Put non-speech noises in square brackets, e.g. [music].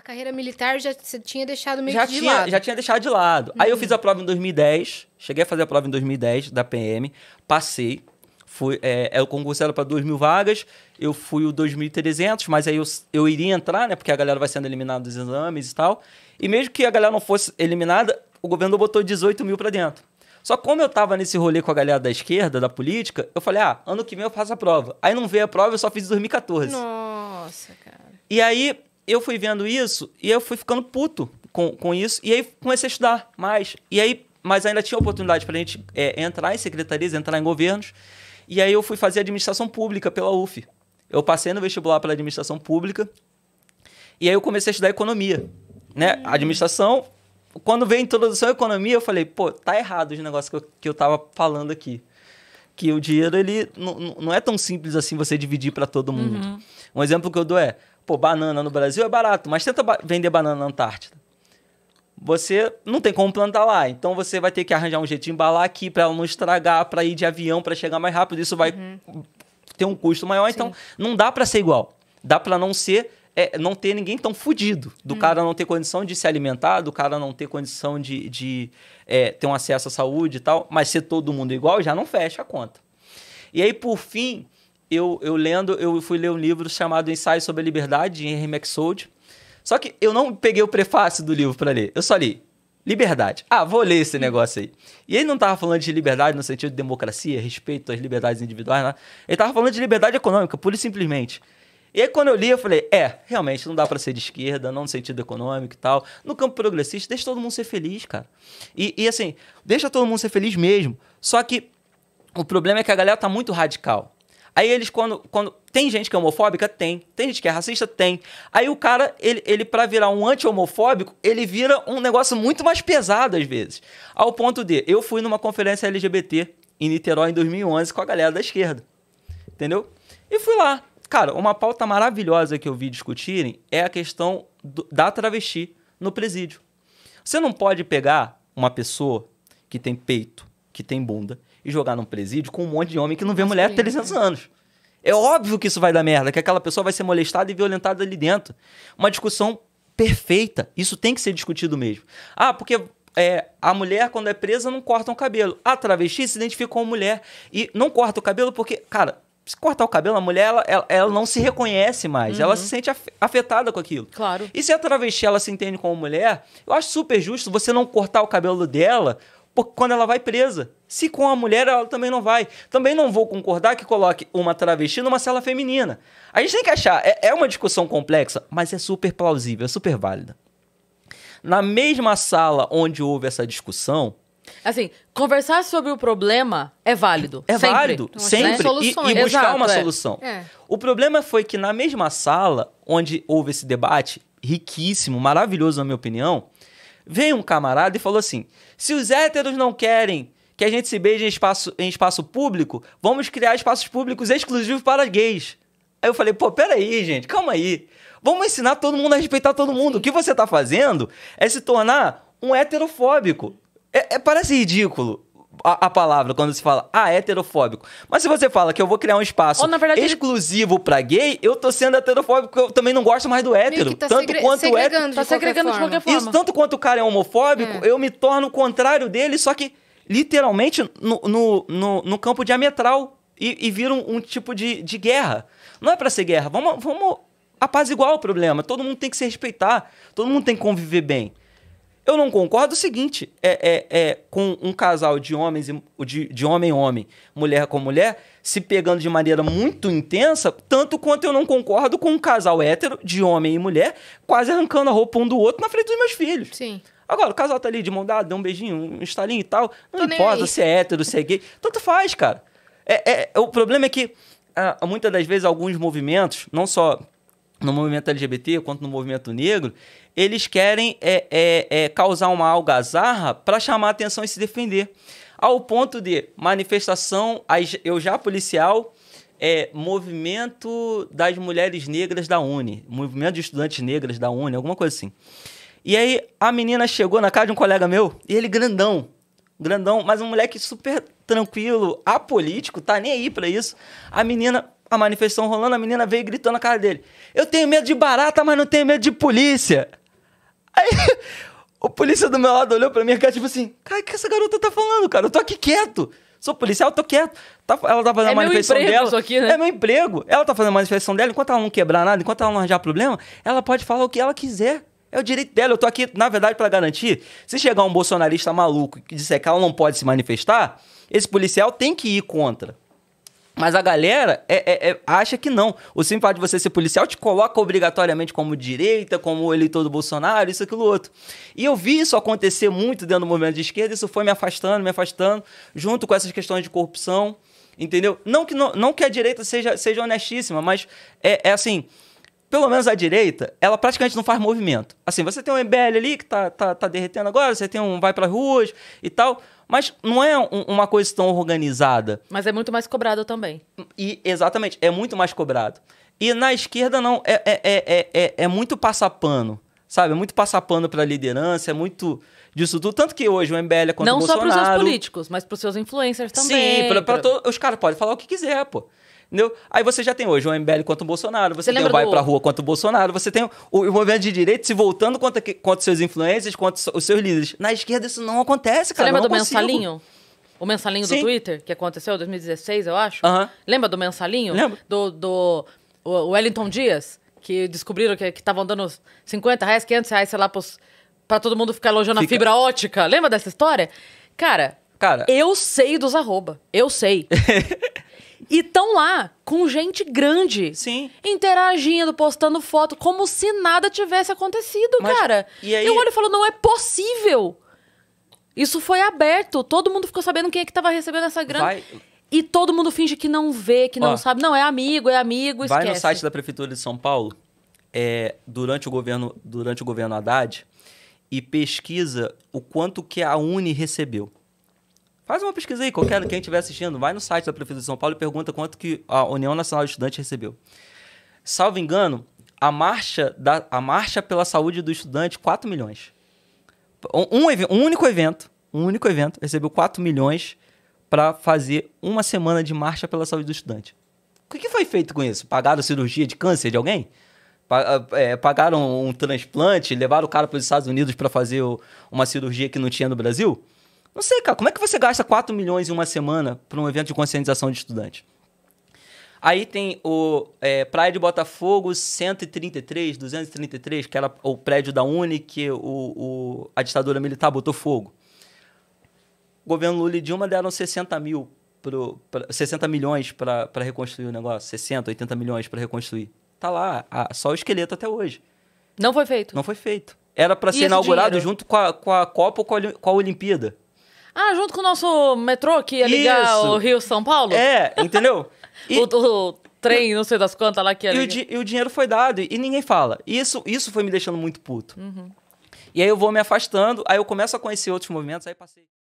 a carreira militar já tinha deixado meio já tinha, lado. Já tinha deixado de lado. Uhum. Aí eu uhum. fiz a prova em 2010, cheguei a fazer a prova em 2010 da PM, passei. Fui, é, é, o concurso era para 2 mil vagas, eu fui o 2.300, mas aí eu, eu iria entrar, né? Porque a galera vai sendo eliminada dos exames e tal. E mesmo que a galera não fosse eliminada, o governo botou 18 mil para dentro. Só como eu tava nesse rolê com a galera da esquerda, da política, eu falei, ah, ano que vem eu faço a prova. Aí não veio a prova, eu só fiz em 2014. Nossa, cara. E aí, eu fui vendo isso e eu fui ficando puto com, com isso. E aí comecei a estudar mais. E aí, mas ainda tinha oportunidade para a gente é, entrar em secretarias, entrar em governos. E aí eu fui fazer administração pública pela UF. Eu passei no vestibular pela administração pública. E aí eu comecei a estudar economia. Né? Hum. Administração. Quando veio a introdução à economia, eu falei, pô, tá errado os negócio que eu, que eu tava falando aqui. Que o dinheiro, ele não, não é tão simples assim você dividir para todo mundo. Uhum. Um exemplo que eu dou é, Pô, banana no Brasil é barato, mas tenta ba vender banana na Antártida. Você não tem como plantar lá, então você vai ter que arranjar um jeito de embalar aqui para ela não estragar, para ir de avião, para chegar mais rápido. Isso vai uhum. ter um custo maior, então Sim. então não dá para ser igual. Dá para não ser é, não ter ninguém tão fudido, do uhum. cara não ter condição de se alimentar, do cara não ter condição de, de é, ter um acesso à saúde e tal, mas ser todo mundo igual já não fecha a conta. E aí, por fim, eu, eu lendo, eu fui ler um livro chamado Ensaio sobre a Liberdade, de Henry MacSold. Só que eu não peguei o prefácio do livro para ler, eu só li liberdade. Ah, vou ler esse negócio aí. E ele não estava falando de liberdade no sentido de democracia, respeito às liberdades individuais, nada. Ele estava falando de liberdade econômica, pura e simplesmente. E aí, quando eu li, eu falei: é, realmente não dá para ser de esquerda, não no sentido econômico e tal. No campo progressista, deixa todo mundo ser feliz, cara. E, e assim, deixa todo mundo ser feliz mesmo. Só que o problema é que a galera tá muito radical. Aí eles, quando, quando. Tem gente que é homofóbica? Tem. Tem gente que é racista? Tem. Aí o cara, ele, ele para virar um anti-homofóbico, ele vira um negócio muito mais pesado às vezes. Ao ponto de. Eu fui numa conferência LGBT em Niterói em 2011 com a galera da esquerda. Entendeu? E fui lá. Cara, uma pauta maravilhosa que eu vi discutirem é a questão do, da travesti no presídio. Você não pode pegar uma pessoa que tem peito, que tem bunda e jogar num presídio com um monte de homem que não vê mulher há 300 anos. É óbvio que isso vai dar merda, que aquela pessoa vai ser molestada e violentada ali dentro. Uma discussão perfeita. Isso tem que ser discutido mesmo. Ah, porque é, a mulher, quando é presa, não corta o cabelo. A ah, travesti se identifica como mulher e não corta o cabelo porque, cara, se cortar o cabelo, a mulher, ela, ela, ela não se reconhece mais. Uhum. Ela se sente afetada com aquilo. Claro. E se a travesti, ela se entende como mulher, eu acho super justo você não cortar o cabelo dela quando ela vai presa. Se com a mulher, ela também não vai. Também não vou concordar que coloque uma travesti numa cela feminina. A gente tem que achar, é, é uma discussão complexa, mas é super plausível, é super válida. Na mesma sala onde houve essa discussão, Assim, conversar sobre o problema é válido. É sempre. válido, então, assim, sempre. Né? E, e, buscar Exato, uma é. solução. É. O problema foi que na mesma sala onde houve esse debate, riquíssimo, maravilhoso na minha opinião, Veio um camarada e falou assim: se os héteros não querem que a gente se beije em espaço, em espaço público, vamos criar espaços públicos exclusivos para gays. Aí eu falei, pô, peraí, gente, calma aí. Vamos ensinar todo mundo a respeitar todo mundo. O que você está fazendo é se tornar um heterofóbico. É, é, parece ridículo a, a, palavra quando se fala, ah, é heterofóbico. Mas se você fala que eu vou criar um espaço Ou, verdade, exclusivo ele... pra gay, eu tô sendo heterofóbico porque eu também não gosto mais do hétero. Tá tanto segre... quanto o hétero. Tá segregando de tá qualquer forma. Isso, tanto quanto o cara é homofóbico, é. eu me torno o contrário dele, só que literalmente no, no, no, no campo diametral. E, e vira um, um, tipo de, de guerra. Não é para ser guerra. Vamos, vamos apaziguar o problema. Todo mundo tem que se respeitar. Todo mundo tem que conviver bem. Eu não concordo o seguinte: é, é, é com um casal de homens de, de homem homem, mulher com mulher, se pegando de maneira muito intensa, tanto quanto eu não concordo com um casal hétero de homem e mulher, quase arrancando a roupa um do outro na frente dos meus filhos. Sim. Agora, o casal tá ali de mão dada, deu um beijinho, um estalinho e tal. Não Tô importa se é hétero, se é gay. Tanto faz, cara. É, é o problema é que ah, muitas das vezes alguns movimentos, não só no movimento LGBT quanto no movimento negro, eles querem é, é, é, causar uma algazarra para chamar a atenção e se defender. Ao ponto de manifestação, eu já policial, é, movimento das mulheres negras da Uni, movimento de estudantes negras da Uni, alguma coisa assim. E aí a menina chegou na casa de um colega meu, e ele grandão, grandão, mas um moleque super tranquilo, apolítico, tá nem aí para isso. A menina a manifestação rolando, a menina veio gritando na cara dele: Eu tenho medo de barata, mas não tenho medo de polícia. Aí [laughs] o polícia do meu lado olhou pra mim e cara, tipo assim: Cara, o que essa garota tá falando, cara? Eu tô aqui quieto. Sou policial, tô quieto. Tá, ela tá fazendo é a manifestação meu emprego, dela. Aqui, né? É meu emprego. Ela tá fazendo a manifestação dela. Enquanto ela não quebrar nada, enquanto ela não arranjar problema, ela pode falar o que ela quiser. É o direito dela. Eu tô aqui, na verdade, para garantir. Se chegar um bolsonarista maluco que disser que ela não pode se manifestar, esse policial tem que ir contra. Mas a galera é, é, é, acha que não. O simples fato de você ser policial te coloca obrigatoriamente como direita, como eleitor do Bolsonaro, isso, aquilo, outro. E eu vi isso acontecer muito dentro do movimento de esquerda, isso foi me afastando, me afastando, junto com essas questões de corrupção, entendeu? Não que, não, não que a direita seja, seja honestíssima, mas é, é assim, pelo menos a direita, ela praticamente não faz movimento. Assim, você tem um MBL ali que tá, tá, tá derretendo agora, você tem um vai para ruas e tal, mas não é um, uma coisa tão organizada. Mas é muito mais cobrado também. E, exatamente, é muito mais cobrado. E na esquerda, não, é, é, é, é, é, é muito passapano, sabe? É muito passapano para liderança, é muito disso tudo. Tanto que hoje o MBL é contra Não o Bolsonaro. Não só pros seus políticos, mas pros seus influencers também. Sim, pra... pra... os caras podem falar o que quiser, pô. Entendeu? Aí você já tem hoje o MBL contra o Bolsonaro, você, você tem o Vai do... Pra Rua contra o Bolsonaro, você tem o, o movimento de direita se voltando contra, contra seus influencers, contra os seus líderes. Na esquerda isso não acontece, cara. Você lembra do consigo. É mensalinho? O mensalinho Sim. do Twitter, que aconteceu em 2016, eu acho. Uh -huh. Lembra do mensalinho? Lembra. Do, do o Wellington Dias, que descobriram que estavam dando 50 reais, 500 reais, sei lá, pros, pra todo mundo ficar elogiando Fica. a fibra ótica. Lembra dessa história? Cara, Cara. Eu sei dos arroba. Eu sei. [laughs] E estão lá, com gente grande. Sim. Interagindo, postando foto, como se nada tivesse acontecido, Mas, cara. E aí... Eu olho e falo, não é possível. Isso foi aberto, todo mundo ficou sabendo quem é que tava recebendo essa grana. Vai... E todo mundo finge que não vê, que não Ó, sabe. Não, é amigo, é amigo, esquece. Vai no site da Prefeitura de São Paulo, é, durante, o governo, durante o governo Haddad, e pesquisa o quanto que a Uni recebeu. Faz uma pesquisa aí, qualquer quem estiver assistindo, vai no site da Prefeitura de São Paulo e pergunta quanto que a União Nacional de Estudantes recebeu. Salvo engano, a marcha, da, a marcha pela saúde do estudante, 4 milhões. Um, um único evento, um único evento, recebeu 4 milhões para fazer uma semana de marcha pela saúde do estudante. O que foi feito com isso? Pagaram cirurgia de câncer de alguém? É, pagaram um transplante? Levaram o cara para os Estados Unidos para fazer uma cirurgia que não tinha no Brasil? Não sei, cara, como é que você gasta 4 milhões em uma semana para um evento de conscientização de estudante? Aí tem o é, Praia de Botafogo 133, 233, que era o prédio da Uni que o, o a ditadura militar botou fogo. O governo Lula e Dilma deram 60 mil pro, pra, 60 milhões para reconstruir o negócio, 60, 80 milhões para reconstruir. Tá lá, a, só o esqueleto até hoje. Não foi feito. Não foi feito. Era para ser inaugurado junto com a, com a Copa ou com a, com a Olimpíada. Ah, junto com o nosso metrô que ia ligar Isso. o Rio-São Paulo? É, entendeu? [laughs] E... o, o trem, não sei das quantas lá que E, ali... e, o dinheiro foi dado e ninguém fala. Isso, isso foi me deixando muito puto. Uhum. E aí eu vou me afastando, aí eu começo a conhecer outros movimentos, aí passei.